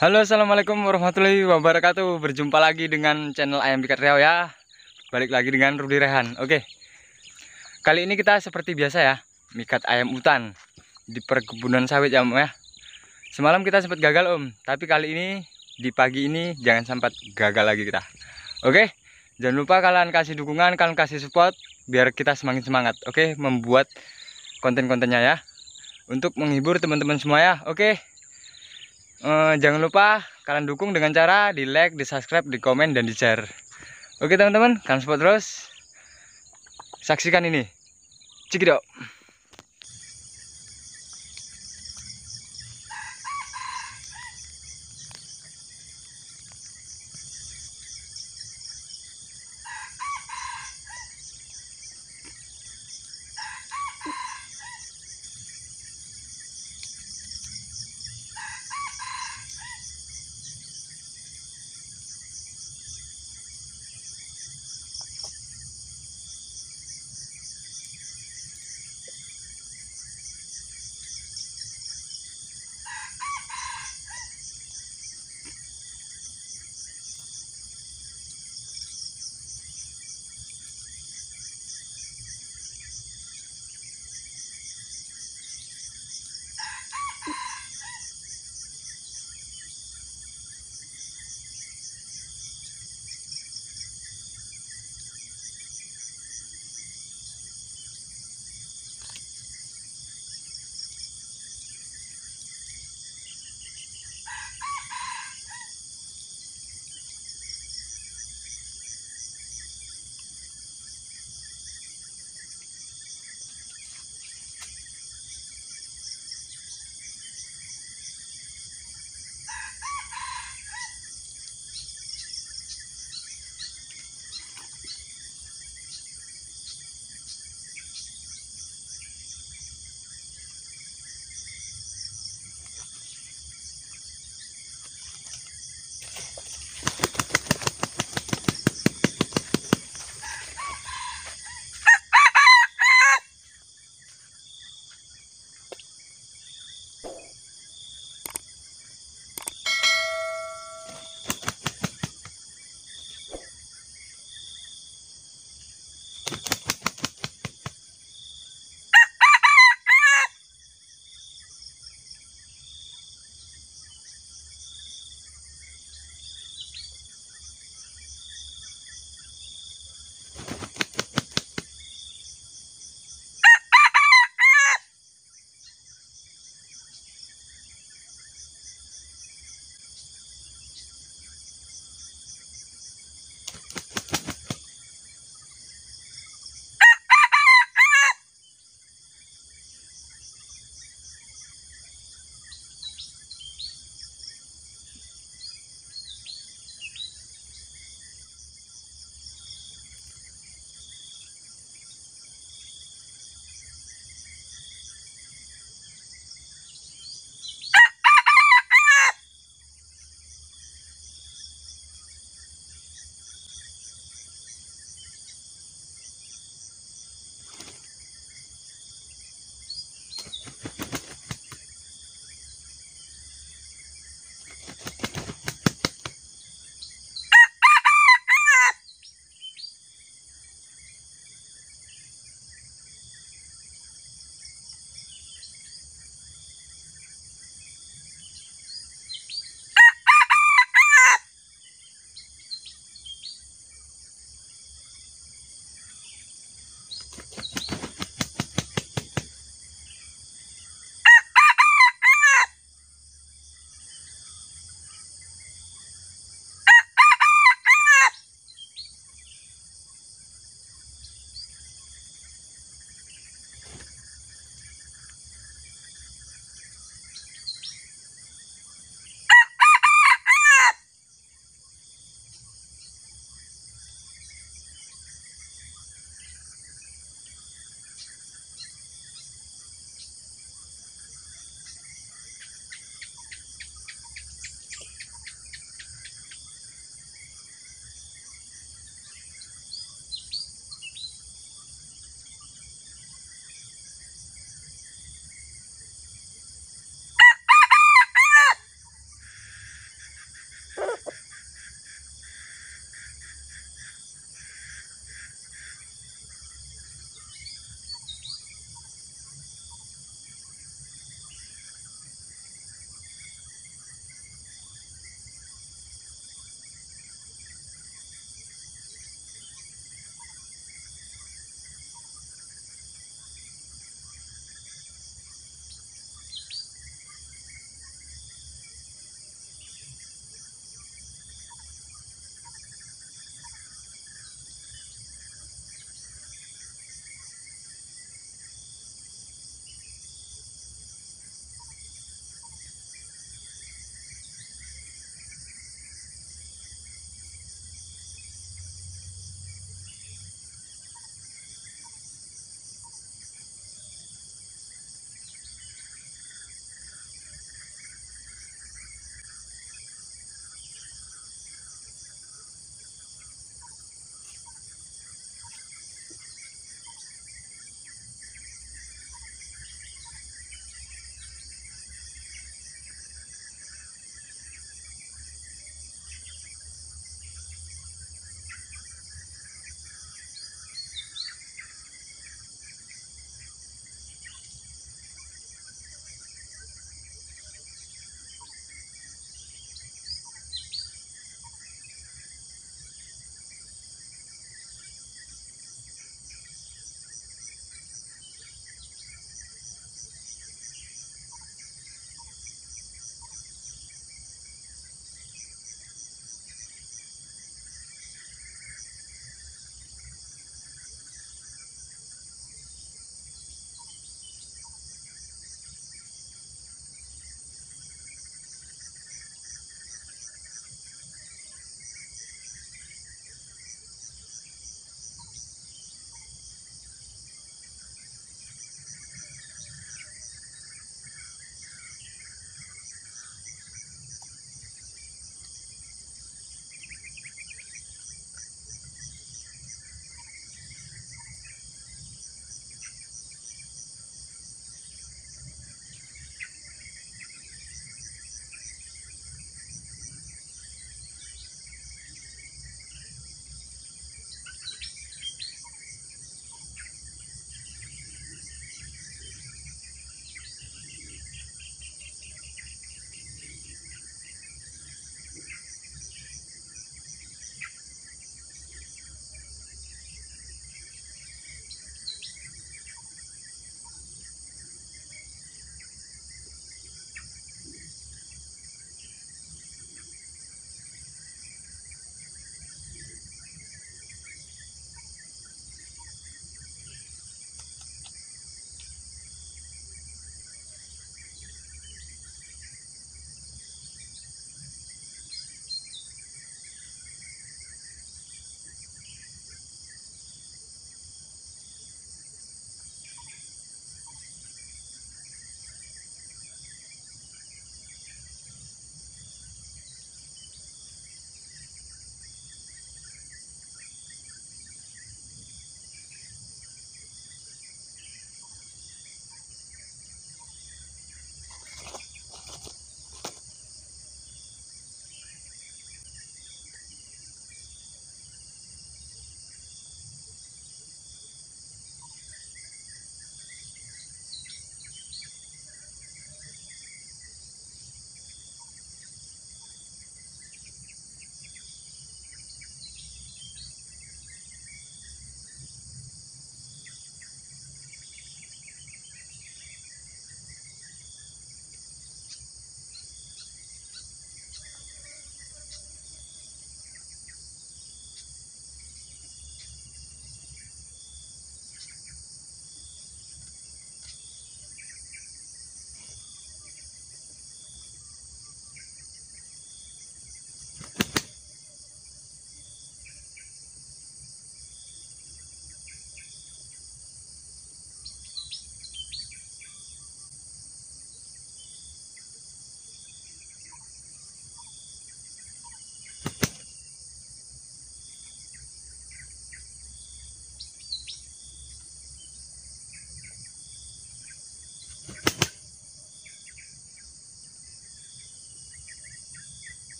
Halo assalamualaikum warahmatullahi wabarakatuh Berjumpa lagi dengan channel Ayam Bikat Riau ya Balik lagi dengan Rudi Rehan Oke Kali ini kita seperti biasa ya Mikat ayam hutan Di perkebunan sawit ya om ya Semalam kita sempat gagal om Tapi kali ini di pagi ini Jangan sempat gagal lagi kita Oke Jangan lupa kalian kasih dukungan Kalian kasih support Biar kita semakin semangat Oke Membuat konten-kontennya ya Untuk menghibur teman-teman semua ya Oke eh, jangan lupa kalian dukung dengan cara di like, di subscribe, di komen, dan di share. Oke teman-teman, kalian support terus. Saksikan ini. Cikidok.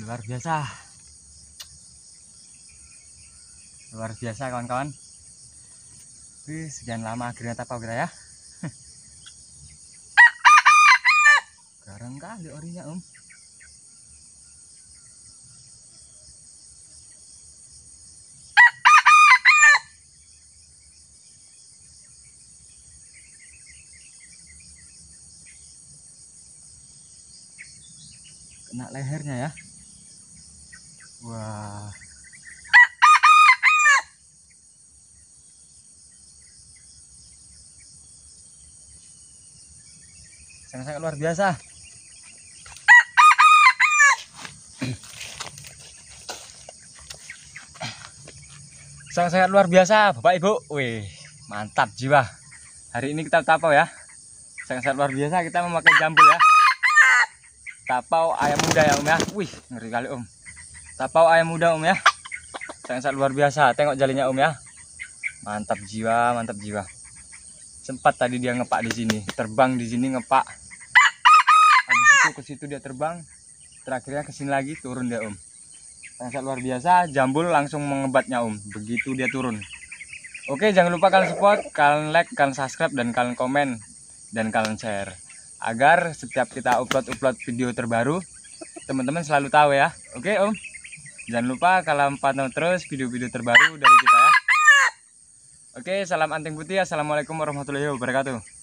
luar biasa luar biasa kawan-kawan Wih, sekian lama akhirnya tapau kita ya garang kali orinya om kena lehernya ya wah sangat-sangat luar biasa sangat-sangat luar biasa Bapak Ibu wih mantap jiwa hari ini kita tapau ya sangat-sangat luar biasa kita memakai jambul ya tapau ayam muda ya om ya wih ngeri kali om tapau ayam muda om ya sangat luar biasa tengok jalinya om ya mantap jiwa mantap jiwa sempat tadi dia ngepak di sini terbang di sini ngepak habis itu ke situ dia terbang terakhirnya ke sini lagi turun dia om sangat luar biasa jambul langsung mengebatnya om begitu dia turun oke jangan lupa kalian support kalian like kalian subscribe dan kalian komen dan kalian share agar setiap kita upload-upload video terbaru teman-teman selalu tahu ya. Oke, Om. Jangan lupa kalau pantau terus video-video terbaru dari kita ya. Oke, salam anting putih. Assalamualaikum warahmatullahi wabarakatuh.